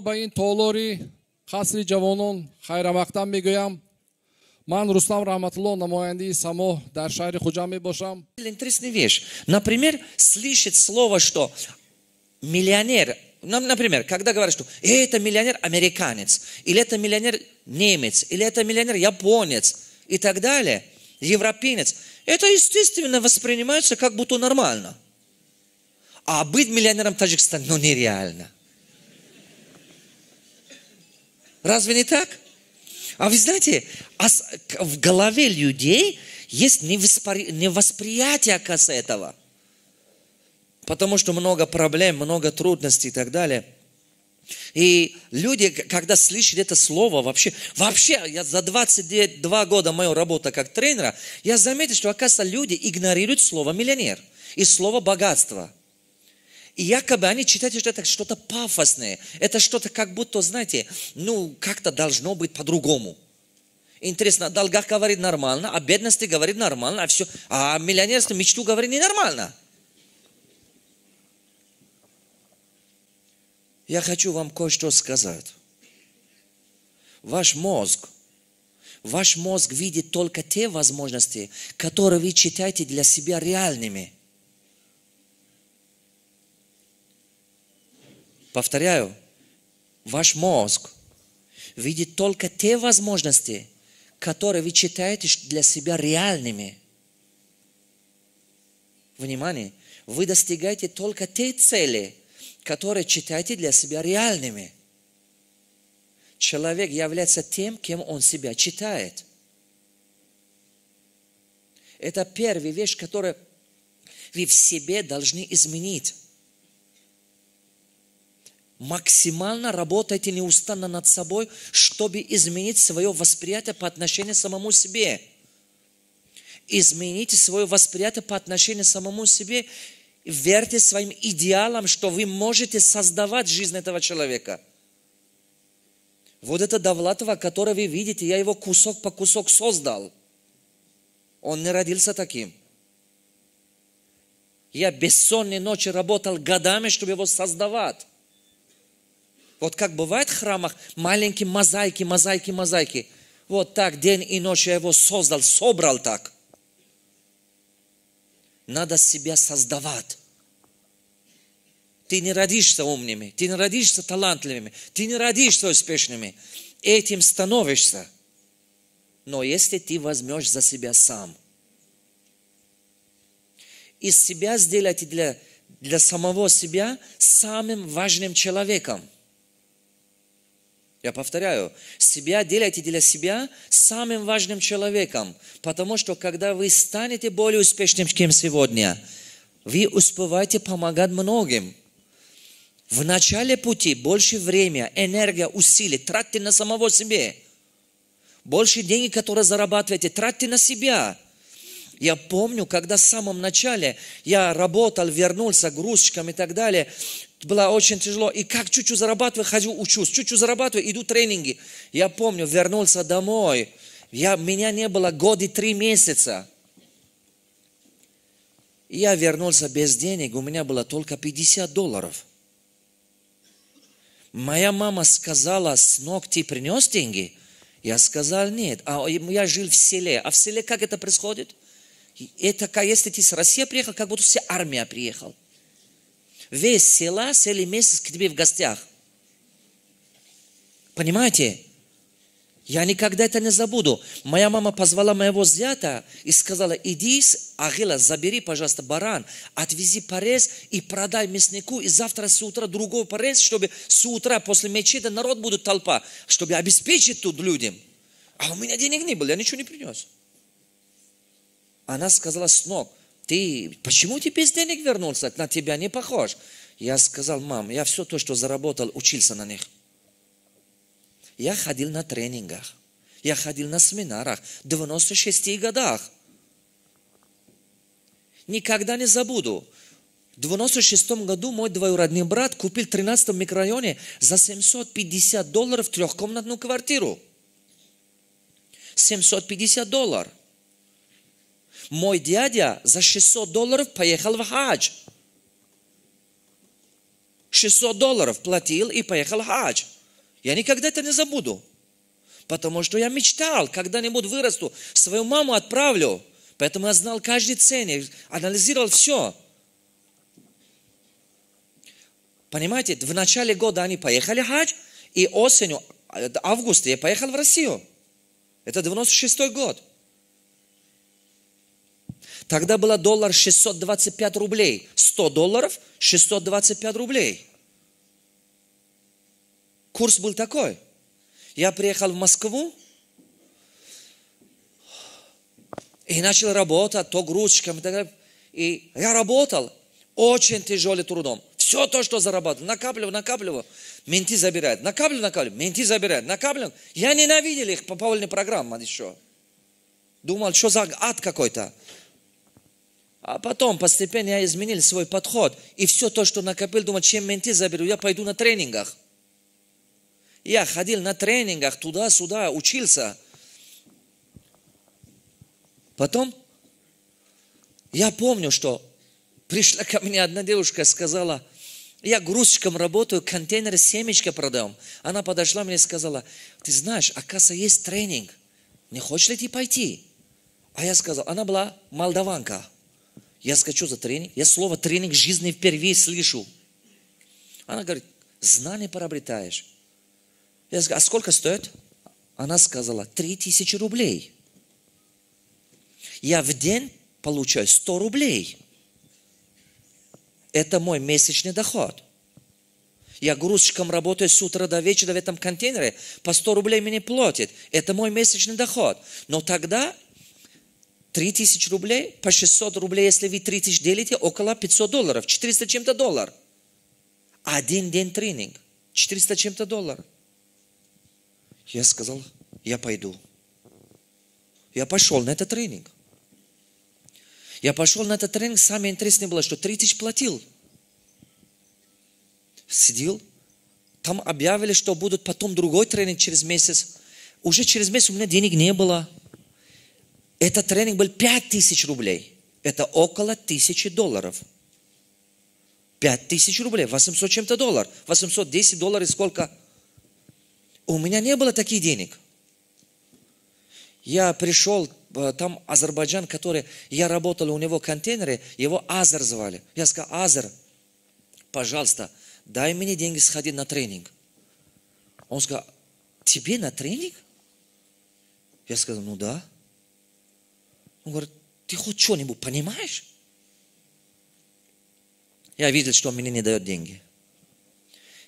ба ин толори қасри ҷавонон хайрамақтан мегӯям ман рустам раҳматулло намояндаи само дар шаҳри хуҷа мебошам интересная вещь например слышит слово что миллионер например, когда говорят, что э, это миллионер американец, или это миллионер немец, или это миллионер японец и так далее, европеец, это, естественно, воспринимается как будто нормально. А быть миллионером Таджикистана, ну, нереально – Разве не так? А вы знаете, а в голове людей есть невосприятие кас этого. Потому что много проблем, много трудностей и так далее. И люди, когда слышат это слово, вообще, вообще, я за 22 года моя работа как тренера, я заметил, что, оказывается, люди игнорируют слово «миллионер» и слово «богатство». И якобы они читают, что это что-то пафосное. Это что-то как будто, знаете, ну, как-то должно быть по-другому. Интересно, о долгах говорит нормально, о бедности говорит нормально, а все, а о миллионерстве мечту говорит ненормально. Я хочу вам кое-что сказать. Ваш мозг, ваш мозг видит только те возможности, которые вы читаете для себя реальными – Повторяю, ваш мозг видит только те возможности, которые вы считаете для себя реальными. Внимание, вы достигаете только те цели, которые считаете для себя реальными. Человек является тем, кем он себя читает. Это первая вещь, которую вы в себе должны изменить максимально работайте неустанно над собой, чтобы изменить свое восприятие по отношению к самому себе. Измените свое восприятие по отношению к самому себе. Верьте своим идеалам, что вы можете создавать жизнь этого человека. Вот это Довлатова, которого вы видите, я его кусок по кусок создал. Он не родился таким. Я бессонные ночи работал годами, чтобы его создавать. Вот как бывает в храмах маленькие мозаики, мозаики, мозаики. Вот так день и ночь я его создал, собрал так. Надо себя создавать. Ты не родишься умными, ты не родишься талантливыми, ты не родишься успешными. Этим становишься. Но если ты возьмешь за себя сам, из себя сделать для, для самого себя самым важным человеком – я повторяю, себя делайте для себя самым важным человеком, потому что когда вы станете более успешным, чем сегодня, вы успеваете помогать многим. В начале пути больше время, энергия, усилий тратьте на самого себе. Больше денег, которые зарабатываете, тратьте на себя. Я помню, когда в самом начале я работал, вернулся грузчиком и так далее, было очень тяжело. И как чуть-чуть зарабатываю, хожу, учусь. Чуть-чуть зарабатываю, иду тренинги. Я помню, вернулся домой. Я, меня не было годы три месяца. я вернулся без денег. У меня было только 50 долларов. Моя мама сказала, сынок, ты принес деньги? Я сказал, нет. А я жил в селе. А в селе как это происходит? Это, как если ты с России приехал, как будто вся армия приехала весь села сели месяц к тебе в гостях. Понимаете? Я никогда это не забуду. Моя мама позвала моего зята и сказала, иди, Агила, забери, пожалуйста, баран, отвези порез и продай мяснику, и завтра с утра другого порез, чтобы с утра после мечети народ будет толпа, чтобы обеспечить тут людям. А у меня денег не было, я ничего не принес. Она сказала, с ног ты, почему ты без денег вернулся? На тебя не похож. Я сказал, мам, я все то, что заработал, учился на них. Я ходил на тренингах. Я ходил на семинарах в 96 годах. Никогда не забуду. В 96 году мой двоюродный брат купил в 13 микрорайоне за 750 долларов трехкомнатную квартиру. 750 долларов мой дядя за 600 долларов поехал в хадж. 600 долларов платил и поехал в хадж. Я никогда это не забуду. Потому что я мечтал, когда-нибудь вырасту, свою маму отправлю. Поэтому я знал каждый ценник, анализировал все. Понимаете, в начале года они поехали в хадж, и осенью, э, августе я поехал в Россию. Это 96 год. Тогда было доллар 625 рублей. 100 долларов, 625 рублей. Курс был такой. Я приехал в Москву и начал работать то грузчиком, и так далее. И я работал очень тяжелым трудом. Все то, что зарабатывал, накапливал, накапливал, менты забирают. Накапливал, накапливал, менты забирают, накапливал. Я ненавидел их по повольной программе еще. Думал, что за ад какой-то. А потом постепенно я изменил свой подход. И все то, что накопил, думаю, чем менты заберу, я пойду на тренингах. Я ходил на тренингах туда-сюда, учился. Потом я помню, что пришла ко мне одна девушка, сказала, я грузчиком работаю, контейнеры семечка продаем. Она подошла мне и сказала, ты знаешь, оказывается, есть тренинг. Не хочешь ли ты пойти? А я сказал, она была молдаванка – я скачу за тренинг? Я слово тренинг жизни впервые слышу. Она говорит, знание приобретаешь. Я сказал, а сколько стоит? Она сказала, 3000 рублей. Я в день получаю 100 рублей. Это мой месячный доход. Я грузчиком работаю с утра до вечера в этом контейнере. По 100 рублей мне платят. Это мой месячный доход. Но тогда 3000 рублей по 600 рублей, если вы 3000 делите, около 500 долларов, 400 чем-то доллар. Один день тренинг, 400 чем-то доллар. Я сказал, я пойду. Я пошел на этот тренинг. Я пошел на этот тренинг, самое интересное было, что 3000 платил. Сидел, там объявили, что будут потом другой тренинг через месяц. Уже через месяц у меня денег не было. Этот тренинг был 5000 рублей. Это около тысячи долларов. 5000 рублей, 800 чем-то доллар. 810 долларов и сколько? У меня не было таких денег. Я пришел, э, там Азербайджан, который, я работал у него в контейнере, его Азер звали. Я сказал, Азер, пожалуйста, дай мне деньги сходить на тренинг. Он сказал, тебе на тренинг? Я сказал, ну да. Он говорит, ты хоть что-нибудь понимаешь? Я видел, что он мне не дает деньги.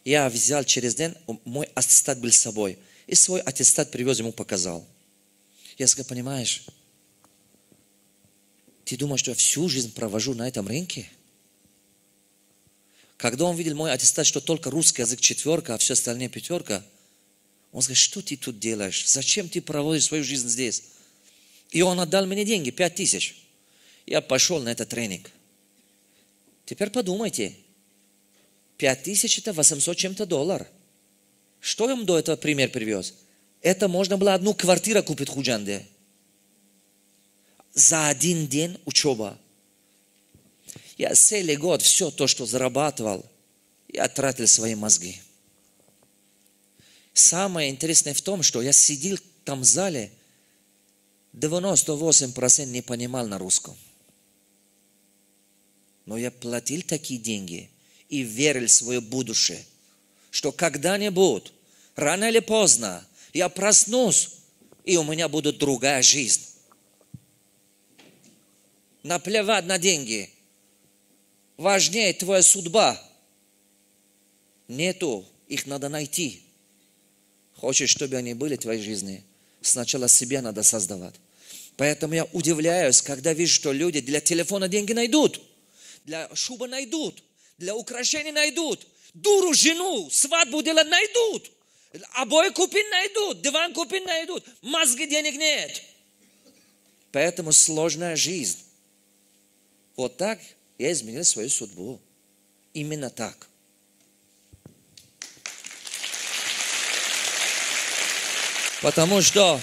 Я взял через день мой аттестат был с собой. И свой аттестат привез ему, показал. Я сказал, понимаешь, ты думаешь, что я всю жизнь провожу на этом рынке? Когда он видел мой аттестат, что только русский язык четверка, а все остальные пятерка, он сказал, что ты тут делаешь? Зачем ты проводишь свою жизнь здесь? И он отдал мне деньги, пять тысяч. Я пошел на этот тренинг. Теперь подумайте, пять тысяч это 800 чем-то доллар. Что им до этого пример привез? Это можно было одну квартиру купить в Худжанде. За один день учеба. Я целый год все то, что зарабатывал, я тратил свои мозги. Самое интересное в том, что я сидел там в зале – 98% не понимал на русском. Но я платил такие деньги и верил в свое будущее, что когда-нибудь, рано или поздно, я проснусь, и у меня будет другая жизнь. Наплевать на деньги. Важнее твоя судьба. Нету, их надо найти. Хочешь, чтобы они были в твоей жизни, сначала себя надо создавать. Поэтому я удивляюсь, когда вижу, что люди для телефона деньги найдут, для шубы найдут, для украшений найдут, дуру жену, свадьбу делать найдут, обои купить найдут, диван купить найдут, мозги денег нет. Поэтому сложная жизнь. Вот так я изменил свою судьбу. Именно так. Потому что